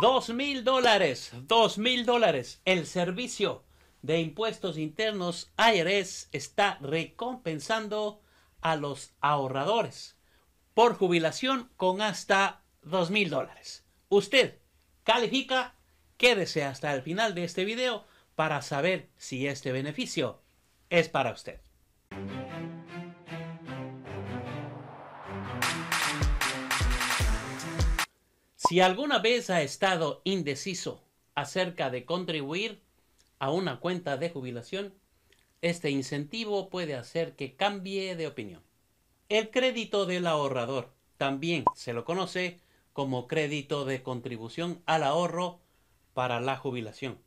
Dos mil dólares, dos mil dólares. El servicio de impuestos internos IRS está recompensando a los ahorradores por jubilación con hasta dos mil dólares. Usted califica, quédese hasta el final de este video para saber si este beneficio es para usted. Si alguna vez ha estado indeciso acerca de contribuir a una cuenta de jubilación, este incentivo puede hacer que cambie de opinión. El crédito del ahorrador también se lo conoce como crédito de contribución al ahorro para la jubilación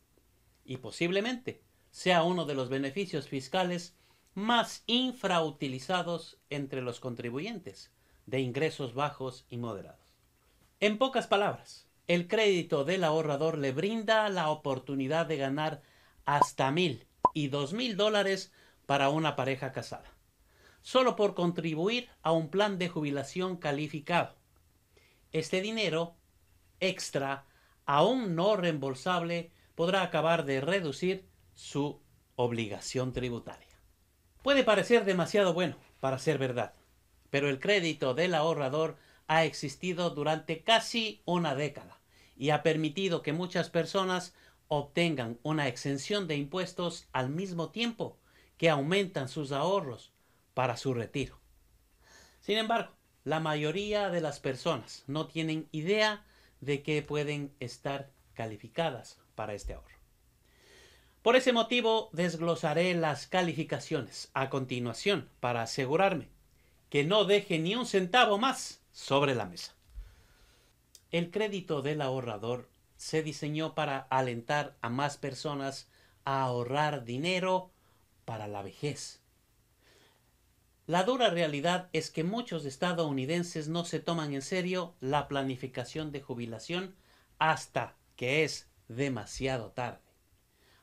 y posiblemente sea uno de los beneficios fiscales más infrautilizados entre los contribuyentes de ingresos bajos y moderados. En pocas palabras, el crédito del ahorrador le brinda la oportunidad de ganar hasta mil y dos mil dólares para una pareja casada, solo por contribuir a un plan de jubilación calificado. Este dinero extra, aún no reembolsable, podrá acabar de reducir su obligación tributaria. Puede parecer demasiado bueno para ser verdad, pero el crédito del ahorrador ha existido durante casi una década y ha permitido que muchas personas obtengan una exención de impuestos al mismo tiempo que aumentan sus ahorros para su retiro. Sin embargo, la mayoría de las personas no tienen idea de que pueden estar calificadas para este ahorro. Por ese motivo, desglosaré las calificaciones a continuación para asegurarme que no deje ni un centavo más sobre la mesa. El crédito del ahorrador se diseñó para alentar a más personas a ahorrar dinero para la vejez. La dura realidad es que muchos estadounidenses no se toman en serio la planificación de jubilación hasta que es demasiado tarde.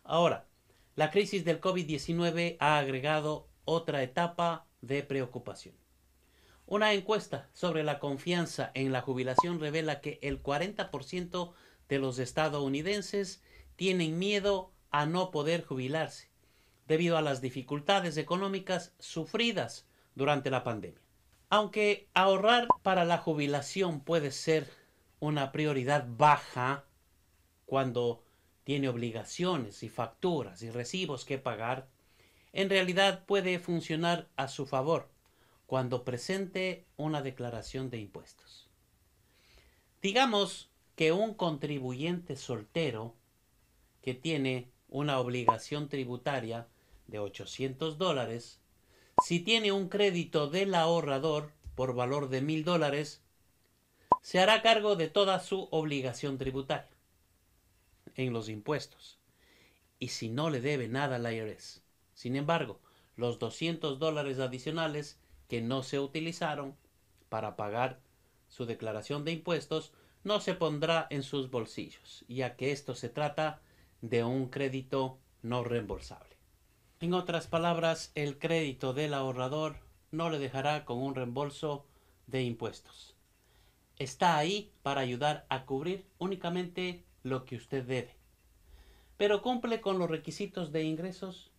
Ahora, la crisis del COVID-19 ha agregado otra etapa de preocupación. Una encuesta sobre la confianza en la jubilación revela que el 40% de los estadounidenses tienen miedo a no poder jubilarse debido a las dificultades económicas sufridas durante la pandemia. Aunque ahorrar para la jubilación puede ser una prioridad baja cuando tiene obligaciones y facturas y recibos que pagar, en realidad puede funcionar a su favor cuando presente una declaración de impuestos. Digamos que un contribuyente soltero que tiene una obligación tributaria de 800 dólares, si tiene un crédito del ahorrador por valor de 1000 dólares, se hará cargo de toda su obligación tributaria en los impuestos y si no le debe nada al IRS. Sin embargo, los 200 dólares adicionales que no se utilizaron para pagar su declaración de impuestos no se pondrá en sus bolsillos, ya que esto se trata de un crédito no reembolsable. En otras palabras, el crédito del ahorrador no le dejará con un reembolso de impuestos. Está ahí para ayudar a cubrir únicamente lo que usted debe. Pero cumple con los requisitos de ingresos.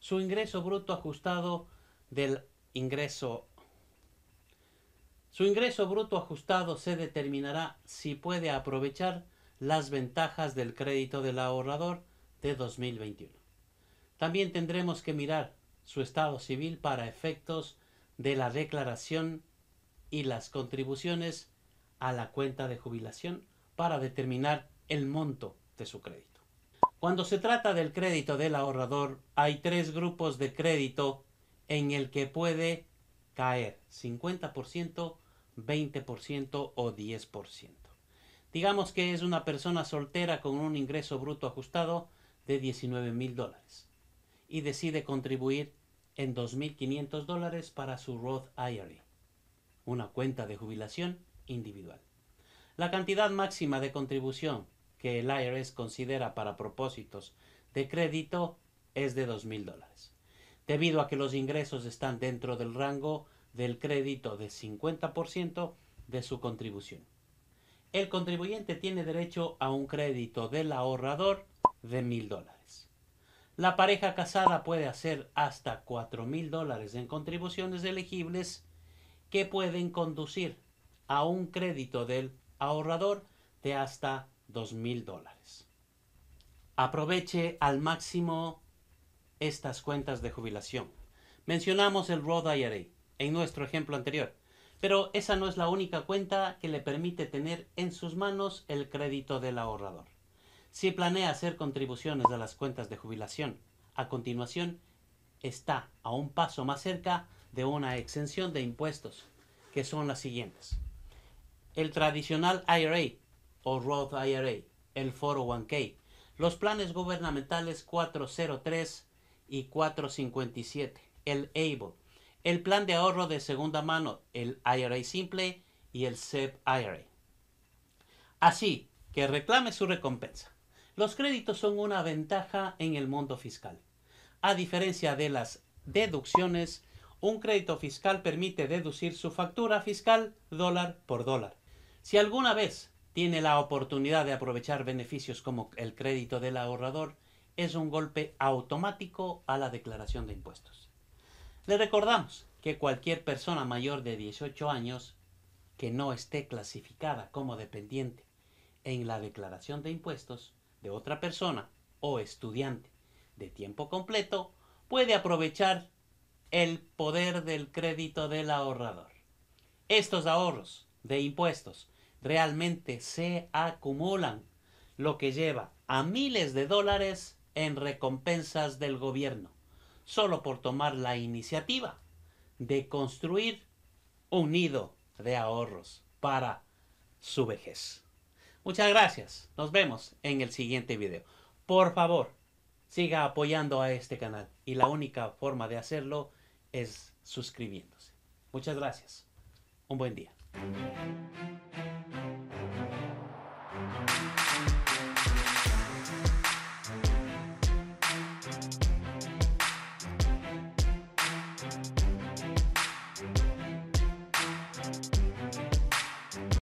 Su ingreso bruto ajustado del ingreso. Su ingreso bruto ajustado se determinará si puede aprovechar las ventajas del crédito del ahorrador de 2021. También tendremos que mirar su estado civil para efectos de la declaración y las contribuciones a la cuenta de jubilación para determinar el monto de su crédito. Cuando se trata del crédito del ahorrador, hay tres grupos de crédito en el que puede caer 50%, 20% o 10%. Digamos que es una persona soltera con un ingreso bruto ajustado de 19 mil dólares y decide contribuir en 2.500 dólares para su Roth IRA, una cuenta de jubilación individual. La cantidad máxima de contribución que el IRS considera para propósitos de crédito es de 2.000 dólares debido a que los ingresos están dentro del rango del crédito de 50% de su contribución. El contribuyente tiene derecho a un crédito del ahorrador de mil dólares. La pareja casada puede hacer hasta cuatro mil dólares en contribuciones elegibles que pueden conducir a un crédito del ahorrador de hasta dos mil dólares. Aproveche al máximo estas cuentas de jubilación. Mencionamos el Roth IRA en nuestro ejemplo anterior, pero esa no es la única cuenta que le permite tener en sus manos el crédito del ahorrador. Si planea hacer contribuciones a las cuentas de jubilación, a continuación está a un paso más cerca de una exención de impuestos, que son las siguientes. El tradicional IRA o Roth IRA, el 401k, los planes gubernamentales 403, y 4.57, el ABLE, el plan de ahorro de segunda mano, el IRA simple y el SEP IRA. Así que reclame su recompensa. Los créditos son una ventaja en el mundo fiscal. A diferencia de las deducciones, un crédito fiscal permite deducir su factura fiscal dólar por dólar. Si alguna vez tiene la oportunidad de aprovechar beneficios como el crédito del ahorrador, es un golpe automático a la declaración de impuestos. Le recordamos que cualquier persona mayor de 18 años que no esté clasificada como dependiente en la declaración de impuestos de otra persona o estudiante de tiempo completo puede aprovechar el poder del crédito del ahorrador. Estos ahorros de impuestos realmente se acumulan, lo que lleva a miles de dólares en recompensas del gobierno, solo por tomar la iniciativa de construir un nido de ahorros para su vejez. Muchas gracias, nos vemos en el siguiente video. Por favor, siga apoyando a este canal y la única forma de hacerlo es suscribiéndose. Muchas gracias, un buen día.